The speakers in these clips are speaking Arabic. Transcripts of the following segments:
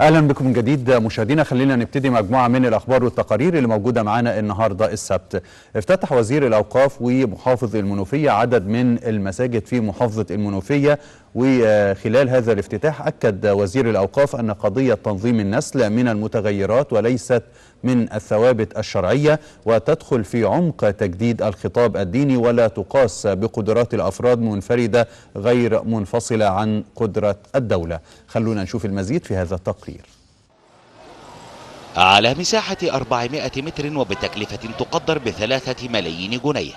اهلا بكم من جديد مشاهدينا خلينا نبتدي مجموعه من الاخبار والتقارير اللي موجوده معانا النهارده السبت افتتح وزير الاوقاف ومحافظ المنوفيه عدد من المساجد في محافظه المنوفيه وخلال هذا الافتتاح أكد وزير الأوقاف أن قضية تنظيم النسل من المتغيرات وليست من الثوابت الشرعية وتدخل في عمق تجديد الخطاب الديني ولا تقاس بقدرات الأفراد منفردة غير منفصلة عن قدرة الدولة خلونا نشوف المزيد في هذا التقرير على مساحة 400 متر وبتكلفة تقدر بثلاثة ملايين جنيه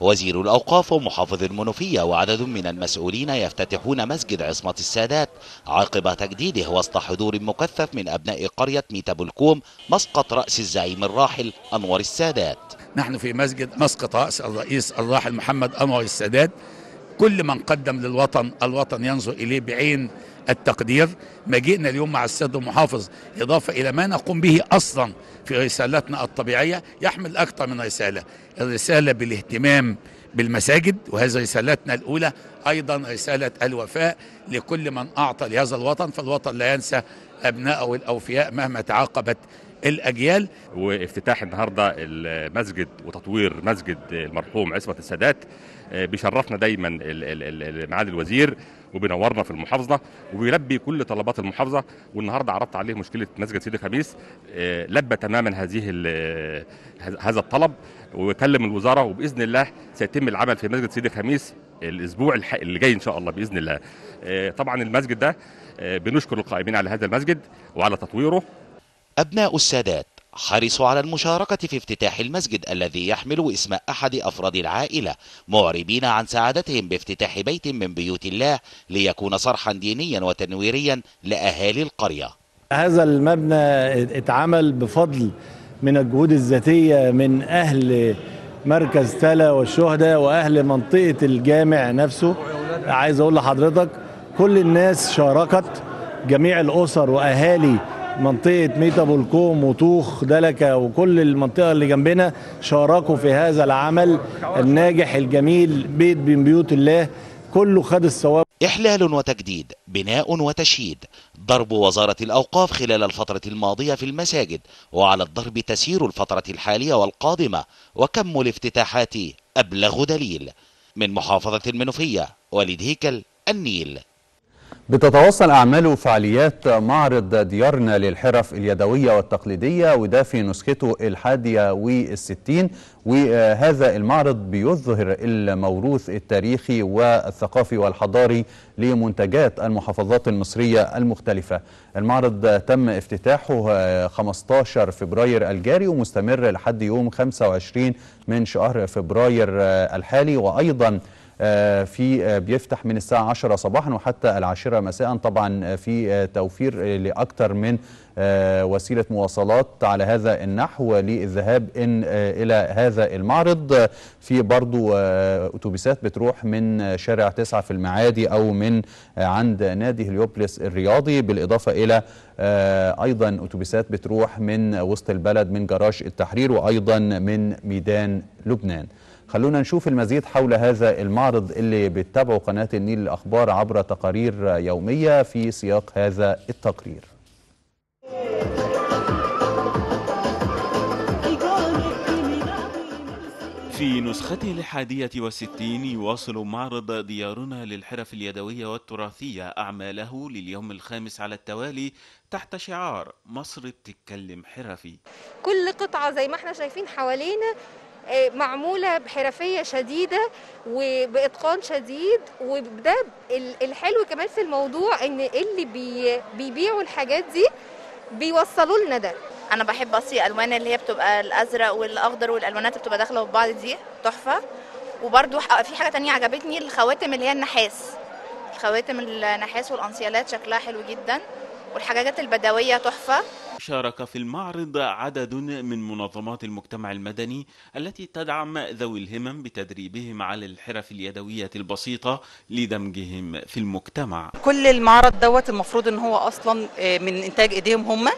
وزير الأوقاف ومحافظ المنوفية وعدد من المسؤولين يفتتحون مسجد عصمة السادات عقب تجديده وسط حضور مكثف من أبناء قرية ميتا بلكوم مسقط رأس الزعيم الراحل أنور السادات نحن في مسجد مسقط رأس الرئيس الراحل محمد أنور السادات كل من قدم للوطن الوطن ينظر إليه بعين التقدير مجيئنا اليوم مع السيد المحافظ إضافة إلى ما نقوم به أصلا في رسالتنا الطبيعية يحمل أكثر من رسالة الرسالة بالاهتمام بالمساجد وهذه رسالتنا الأولى أيضا رسالة الوفاء لكل من أعطى لهذا الوطن فالوطن لا ينسى أبناءه الأوفياء مهما تعاقبت الاجيال وافتتاح النهارده المسجد وتطوير مسجد المرحوم عصمه السادات آه، بيشرفنا دايما معالي الوزير وبينورنا في المحافظه وبيلبي كل طلبات المحافظه والنهارده عرضت عليه مشكله مسجد سيدي خميس لبى تماما هذه آه، هذا الطلب وكلم الوزاره وباذن الله سيتم العمل في مسجد سيدي خميس الاسبوع اللي جاي ان شاء الله باذن الله آه، طبعا المسجد ده بنشكر القائمين على هذا المسجد وعلى تطويره ابناء السادات حرصوا على المشاركة في افتتاح المسجد الذي يحمل اسم أحد أفراد العائلة معربين عن سعادتهم بافتتاح بيت من بيوت الله ليكون صرحا دينيا وتنويريا لأهالي القرية هذا المبنى اتعمل بفضل من الجهود الذاتية من أهل مركز تلا والشهداء وأهل منطقة الجامع نفسه عايز أقول لحضرتك كل الناس شاركت جميع الأسر وأهالي منطقه ميتا بولكوم وطوخ دلكه وكل المنطقه اللي جنبنا شاركوا في هذا العمل الناجح الجميل بيت من بيوت الله كله خد الثواب إحلال وتجديد بناء وتشييد ضرب وزارة الأوقاف خلال الفترة الماضية في المساجد وعلى الضرب تسير الفترة الحالية والقادمة وكم الافتتاحات أبلغ دليل من محافظة المنوفية وليد هيكل النيل بتتواصل أعمال وفعاليات معرض ديارنا للحرف اليدوية والتقليدية وده في نسخته الحادية والستين وهذا المعرض بيظهر الموروث التاريخي والثقافي والحضاري لمنتجات المحافظات المصرية المختلفة المعرض تم افتتاحه 15 فبراير الجاري ومستمر لحد يوم 25 من شهر فبراير الحالي وأيضا آه، في آه، بيفتح من الساعة 10 صباحا وحتى العاشرة مساء طبعا آه، في توفير لأكثر من وسيلة مواصلات على هذا النحو للذهاب إن إلى هذا المعرض في برضو أتوبيسات بتروح من شارع 9 في المعادي أو من عند نادي هليوبلس الرياضي بالإضافة إلى أيضا أتوبيسات بتروح من وسط البلد من جراج التحرير وأيضا من ميدان لبنان خلونا نشوف المزيد حول هذا المعرض اللي بتتابعه قناة النيل الأخبار عبر تقارير يومية في سياق هذا التقرير في نسخته الحادية والستين يواصل معرض ديارنا للحرف اليدوية والتراثية أعماله لليوم الخامس على التوالي تحت شعار مصر بتتكلم حرفي كل قطعة زي ما احنا شايفين حوالينا آه، معموله بحرفيه شديده وباتقان شديد وده الحلو كمان في الموضوع ان اللي بيبيعوا الحاجات دي بيوصلوا لنا ده انا بحب اصلي الالوان اللي هي بتبقى الازرق والاخضر والالوانات اللي بتبقى داخله في بعض دي تحفه وبرده في حاجه تانية عجبتني الخواتم اللي هي النحاس خواتم النحاس والانسيالات شكلها حلو جدا والحاجات البدويه تحفه شارك في المعرض عدد من منظمات المجتمع المدني التي تدعم ذوي الهمم بتدريبهم على الحرف اليدوية البسيطة لدمجهم في المجتمع كل المعرض دوت المفروض ان هو اصلا آه، من انتاج ايديهم هم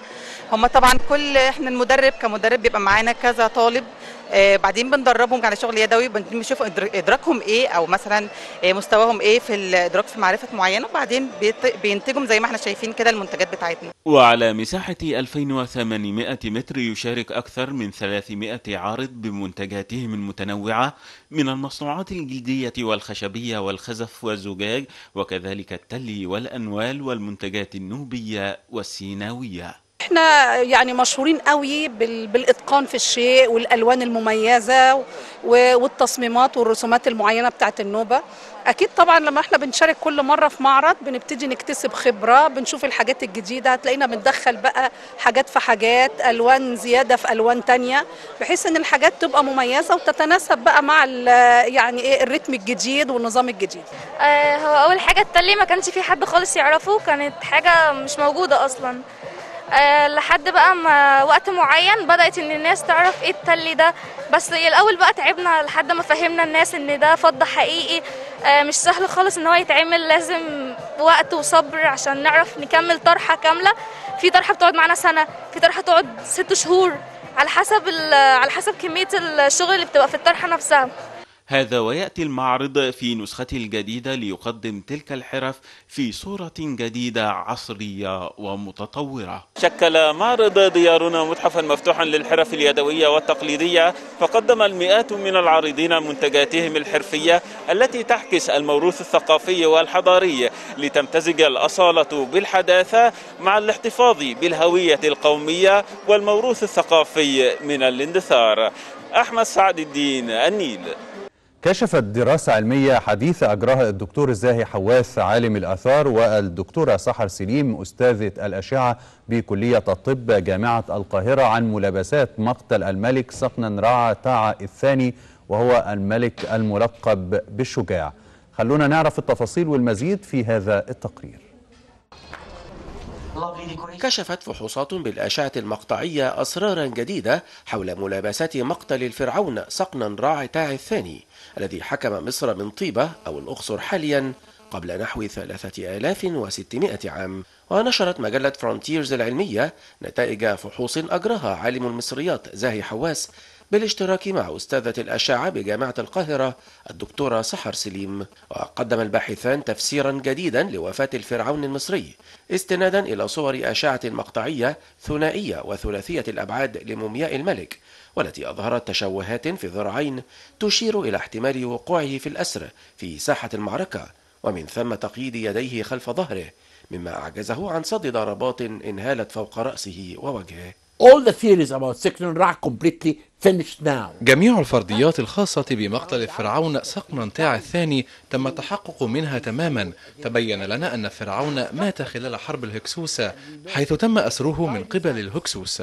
هم طبعا كل احنا المدرب كمدرب بيبقى معانا كذا طالب آه، بعدين بندربهم على شغل يدوي بنشوف ادراكهم ايه او مثلا آه، مستواهم ايه في الادراك في معرفه معينه وبعدين بينتجهم زي ما احنا شايفين كده المنتجات بتاعتنا وعلى مساحه 2800 متر يشارك اكثر من 300 عارض بمنتجاتهم المتنوعه من المصنوعات الجلديه والخشبيه والخزف والزجاج وكذلك التلي والانوال والمنتجات النوبيه والسيناويه احنا يعني مشهورين قوي بالاتقان في الشيء والالوان المميزه والتصميمات والرسومات المعينه بتاعه النوبه اكيد طبعا لما احنا بنشارك كل مره في معرض بنبتدي نكتسب خبره بنشوف الحاجات الجديده هتلاقينا بندخل بقى حاجات في حاجات الوان زياده في الوان تانية بحيث ان الحاجات تبقى مميزه وتتناسب بقى مع يعني ايه الريتم الجديد والنظام الجديد آه هو اول حاجه التلي ما كانش في حد خالص يعرفه كانت حاجه مش موجوده اصلا آه، لحد بقى ما وقت معين بدات ان الناس تعرف ايه التل ده بس الاول بقى تعبنا لحد ما فهمنا الناس ان ده فض حقيقي آه، مش سهل خالص ان هو يتعمل لازم وقت وصبر عشان نعرف نكمل طرحه كامله في طرحه بتقعد معانا سنه في طرحه تقعد ست شهور على حسب على حسب كميه الشغل اللي بتبقى في الطرحه نفسها هذا ويأتي المعرض في نسخته الجديدة ليقدم تلك الحرف في صورة جديدة عصرية ومتطورة شكل معرض ديارنا متحفا مفتوحا للحرف اليدوية والتقليدية فقدم المئات من العارضين منتجاتهم الحرفية التي تحكس الموروث الثقافي والحضاري لتمتزج الأصالة بالحداثة مع الاحتفاظ بالهوية القومية والموروث الثقافي من الاندثار أحمد سعد الدين النيل كشفت دراسة علمية حديثة أجراها الدكتور الزاهي حواث عالم الآثار والدكتورة سحر سليم أستاذة الأشعة بكلية الطب جامعة القاهرة عن ملابسات مقتل الملك سقنا رعا تاع الثاني وهو الملك الملقب بالشجاع خلونا نعرف التفاصيل والمزيد في هذا التقرير كشفت فحوصات بالأشعة المقطعية أسرارا جديدة حول ملابسات مقتل الفرعون سقنا راع تاع الثاني الذي حكم مصر من طيبة أو الأقصر حاليا قبل نحو 3600 عام ونشرت مجلة فرونتيرز العلمية نتائج فحوص أجرها عالم المصريات زاهي حواس بالاشتراك مع أستاذة الأشعة بجامعة القاهرة الدكتورة سحر سليم وقدم الباحثان تفسيرا جديدا لوفاة الفرعون المصري استنادا إلى صور أشعة مقطعية ثنائية وثلاثية الأبعاد لمومياء الملك والتي أظهرت تشوهات في ذراعين تشير إلى احتمال وقوعه في الأسر في ساحة المعركة ومن ثم تقييد يديه خلف ظهره مما أعجزه عن صد ضربات انهالت فوق رأسه ووجهه All the theories about Sekron Ra completely finished now. جميع الفرضيات الخاصة بمقتل فرعون سقنا تاع الثاني تم التحقق منها تماما تبين لنا أن فرعون مات خلال حرب الهكسوسة حيث تم أسره من قبل الهكسوس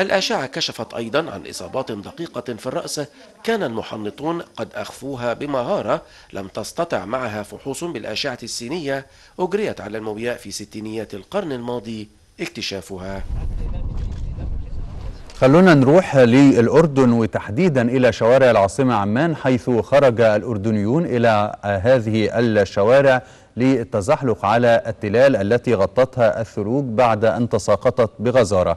الأشعة كشفت أيضا عن إصابات دقيقة في الرأس كان المحنطون قد أخفوها بمهارة لم تستطع معها فحوص بالأشعة السينية أجريت على المومياء في ستينيات القرن الماضي اكتشافها خلونا نروح للأردن وتحديدا إلى شوارع العاصمة عمان حيث خرج الأردنيون إلى هذه الشوارع للتزحلق على التلال التي غطتها الثلوج بعد أن تساقطت بغزارة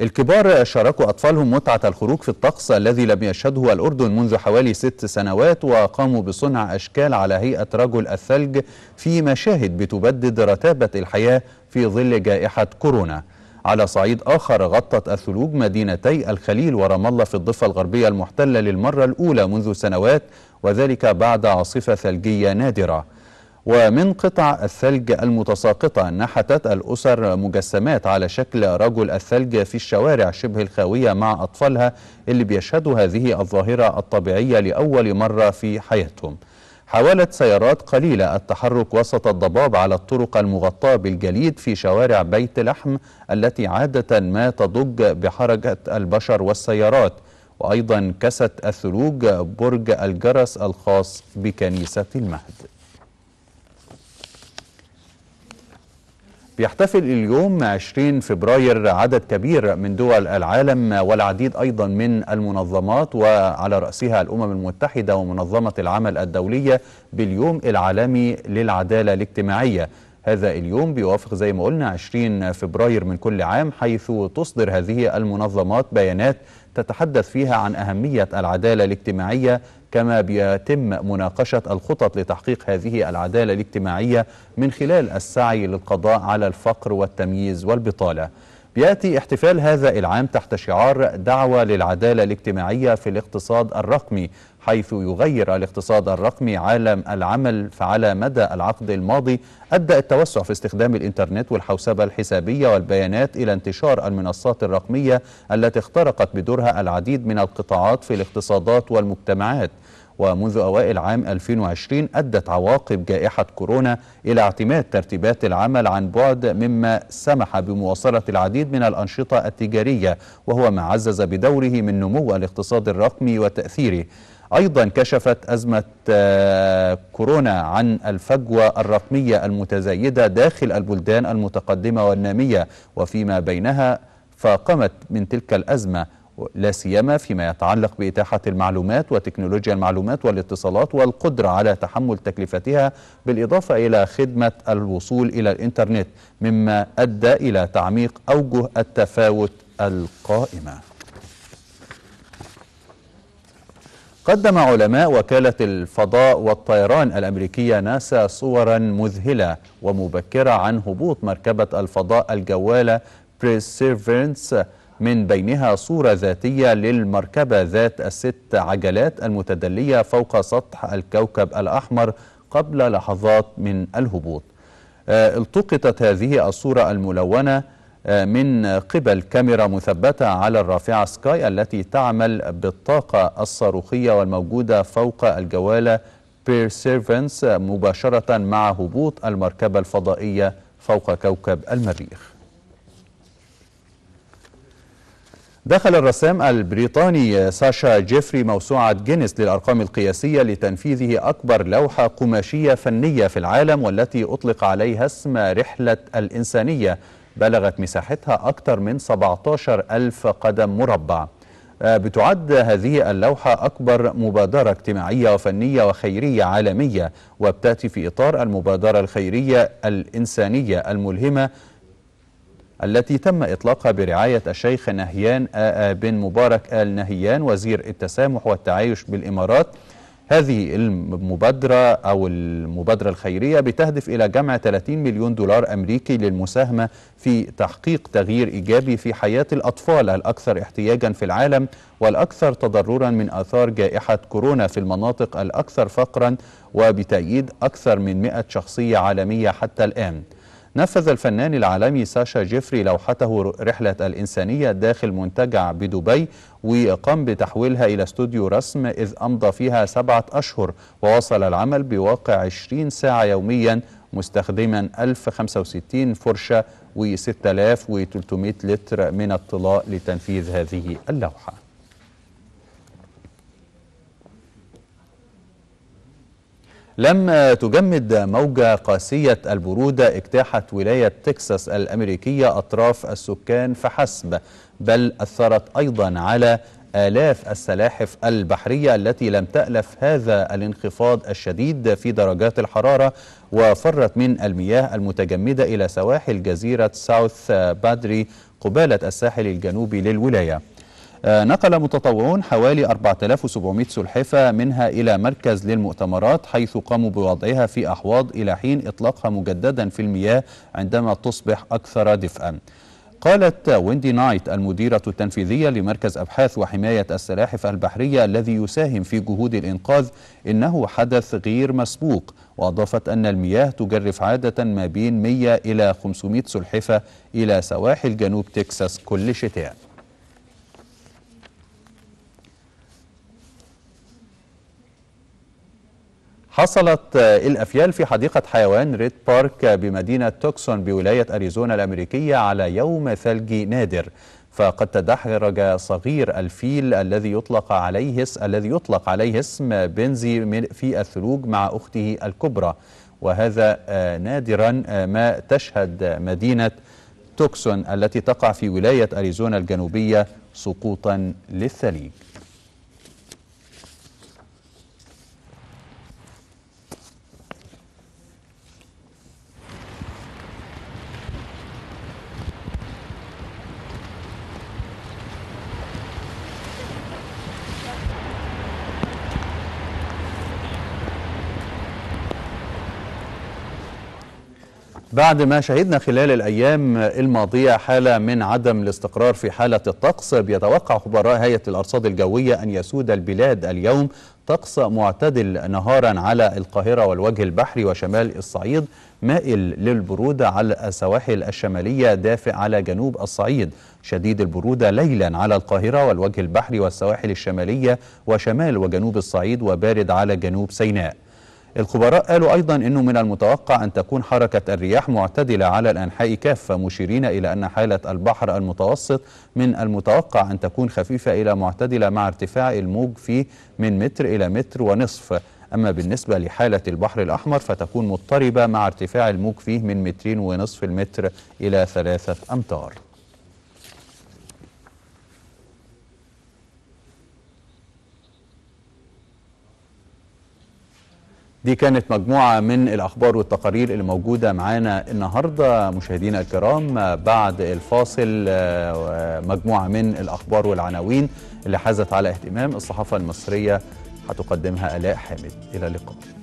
الكبار شاركوا أطفالهم متعة الخروج في الطقس الذي لم يشهده الأردن منذ حوالي ست سنوات وقاموا بصنع أشكال على هيئة رجل الثلج في مشاهد بتبدد رتابة الحياة في ظل جائحة كورونا على صعيد آخر غطت الثلوج مدينتي الخليل ورام الله في الضفة الغربية المحتلة للمرة الأولى منذ سنوات وذلك بعد عاصفة ثلجية نادرة ومن قطع الثلج المتساقطة نحتت الأسر مجسمات على شكل رجل الثلج في الشوارع شبه الخاوية مع أطفالها اللي بيشهدوا هذه الظاهرة الطبيعية لأول مرة في حياتهم حاولت سيارات قليلة التحرك وسط الضباب على الطرق المغطاة بالجليد في شوارع بيت لحم التي عادة ما تضج بحركة البشر والسيارات وأيضا كست الثلوج برج الجرس الخاص بكنيسة المهد بيحتفل اليوم 20 فبراير عدد كبير من دول العالم والعديد أيضا من المنظمات وعلى رأسها الأمم المتحدة ومنظمة العمل الدولية باليوم العالمي للعدالة الاجتماعية هذا اليوم بيوافق زي ما قلنا 20 فبراير من كل عام حيث تصدر هذه المنظمات بيانات تتحدث فيها عن أهمية العدالة الاجتماعية كما بيتم مناقشة الخطط لتحقيق هذه العدالة الاجتماعية من خلال السعي للقضاء على الفقر والتمييز والبطالة بيأتي احتفال هذا العام تحت شعار دعوة للعدالة الاجتماعية في الاقتصاد الرقمي حيث يغير الاقتصاد الرقمي عالم العمل فعلى مدى العقد الماضي أدى التوسع في استخدام الإنترنت والحوسبة الحسابية والبيانات إلى انتشار المنصات الرقمية التي اخترقت بدورها العديد من القطاعات في الاقتصادات والمجتمعات ومنذ أوائل عام 2020 أدت عواقب جائحة كورونا إلى اعتماد ترتيبات العمل عن بعد مما سمح بمواصلة العديد من الأنشطة التجارية وهو ما عزز بدوره من نمو الاقتصاد الرقمي وتأثيره أيضا كشفت أزمة آه، كورونا عن الفجوة الرقمية المتزايدة داخل البلدان المتقدمة والنامية وفيما بينها فقامت من تلك الأزمة لا سيما فيما يتعلق بإتاحة المعلومات وتكنولوجيا المعلومات والاتصالات والقدرة على تحمل تكلفتها بالإضافة إلى خدمة الوصول إلى الإنترنت مما أدى إلى تعميق أوجه التفاوت القائمة قدم علماء وكالة الفضاء والطيران الأمريكية ناسا صورا مذهلة ومبكرة عن هبوط مركبة الفضاء الجوالة بريسيرفيرنس من بينها صورة ذاتية للمركبة ذات الست عجلات المتدلية فوق سطح الكوكب الأحمر قبل لحظات من الهبوط آه، التقطت هذه الصورة الملونة آه، من قبل كاميرا مثبتة على الرافعة سكاي التي تعمل بالطاقة الصاروخية والموجودة فوق الجوالة بيرسيرفنس مباشرة مع هبوط المركبة الفضائية فوق كوكب المريخ دخل الرسام البريطاني ساشا جيفري موسوعة جينيس للأرقام القياسية لتنفيذه أكبر لوحة قماشية فنية في العالم والتي أطلق عليها اسم رحلة الإنسانية بلغت مساحتها أكثر من 17 ألف قدم مربع آه، بتعد هذه اللوحة أكبر مبادرة اجتماعية وفنية وخيرية عالمية وبتأتي في إطار المبادرة الخيرية الإنسانية الملهمة التي تم إطلاقها برعاية الشيخ نهيان بن مبارك آل نهيان وزير التسامح والتعايش بالإمارات هذه المبادرة أو المبادرة الخيرية بتهدف إلى جمع 30 مليون دولار أمريكي للمساهمة في تحقيق تغيير إيجابي في حياة الأطفال الأكثر احتياجا في العالم والأكثر تضررا من آثار جائحة كورونا في المناطق الأكثر فقرا وبتأييد أكثر من 100 شخصية عالمية حتى الآن نفذ الفنان العالمي ساشا جيفري لوحته رحلة الإنسانية داخل منتجع بدبي وقام بتحويلها إلى استوديو رسم إذ أمضى فيها سبعة أشهر ووصل العمل بواقع 20 ساعة يوميا مستخدما 1065 فرشة و6300 لتر من الطلاء لتنفيذ هذه اللوحة لم تجمد موجة قاسية البرودة اجتاحت ولاية تكساس الأمريكية أطراف السكان فحسب بل أثرت أيضا على آلاف السلاحف البحرية التي لم تألف هذا الانخفاض الشديد في درجات الحرارة وفرت من المياه المتجمدة إلى سواحل جزيرة ساوث بادري قبالة الساحل الجنوبي للولايه آه، نقل متطوعون حوالي 4700 سلحفة منها إلى مركز للمؤتمرات حيث قاموا بوضعها في أحواض إلى حين إطلاقها مجددا في المياه عندما تصبح أكثر دفئا قالت ويندي نايت المديرة التنفيذية لمركز أبحاث وحماية السلاحف البحرية الذي يساهم في جهود الإنقاذ إنه حدث غير مسبوق وأضافت أن المياه تجرف عادة ما بين 100 إلى 500 سلحفة إلى سواحل جنوب تكساس كل شتاء حصلت آه، الأفيال في حديقة حيوان ريد بارك بمدينة توكسون بولاية أريزونا الأمريكية على يوم ثلجي نادر فقد تدحرج صغير الفيل الذي يطلق عليه الذي يطلق عليه اسم بنزي في الثلوج مع أخته الكبرى وهذا آه، نادرا آه، ما تشهد مدينة توكسون التي تقع في ولاية أريزونا الجنوبية سقوطا للثليج بعد ما شهدنا خلال الأيام الماضية حالة من عدم الاستقرار في حالة الطقس بيتوقع خبراء هيئة الأرصاد الجوية أن يسود البلاد اليوم طقس معتدل نهارا على القاهرة والوجه البحري وشمال الصعيد مائل للبرودة على السواحل الشمالية دافئ على جنوب الصعيد شديد البرودة ليلا على القاهرة والوجه البحري والسواحل الشمالية وشمال وجنوب الصعيد وبارد على جنوب سيناء الخبراء قالوا أيضا أنه من المتوقع أن تكون حركة الرياح معتدلة على الأنحاء كافة مشيرين إلى أن حالة البحر المتوسط من المتوقع أن تكون خفيفة إلى معتدلة مع ارتفاع الموج في من متر إلى متر ونصف أما بالنسبة لحالة البحر الأحمر فتكون مضطربة مع ارتفاع الموج فيه من مترين ونصف المتر إلى ثلاثة أمتار دي كانت مجموعة من الأخبار والتقارير اللي موجودة معانا النهاردة مشاهدينا الكرام بعد الفاصل آه، مجموعة من الأخبار والعناوين اللي حازت على اهتمام الصحافة المصرية هتقدمها آلاء حامد إلى اللقاء